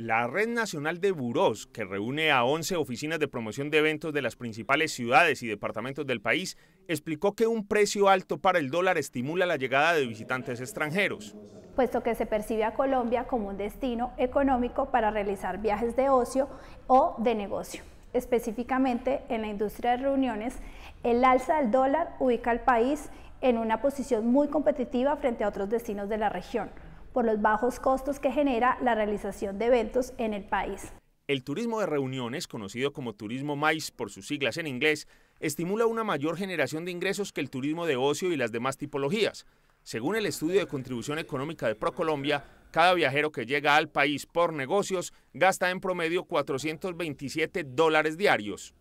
La Red Nacional de Burós, que reúne a 11 oficinas de promoción de eventos de las principales ciudades y departamentos del país, explicó que un precio alto para el dólar estimula la llegada de visitantes extranjeros. Puesto que se percibe a Colombia como un destino económico para realizar viajes de ocio o de negocio. Específicamente en la industria de reuniones, el alza del dólar ubica al país en una posición muy competitiva frente a otros destinos de la región por los bajos costos que genera la realización de eventos en el país. El turismo de reuniones, conocido como turismo MICE por sus siglas en inglés, estimula una mayor generación de ingresos que el turismo de ocio y las demás tipologías. Según el estudio de contribución económica de ProColombia, cada viajero que llega al país por negocios gasta en promedio 427 dólares diarios.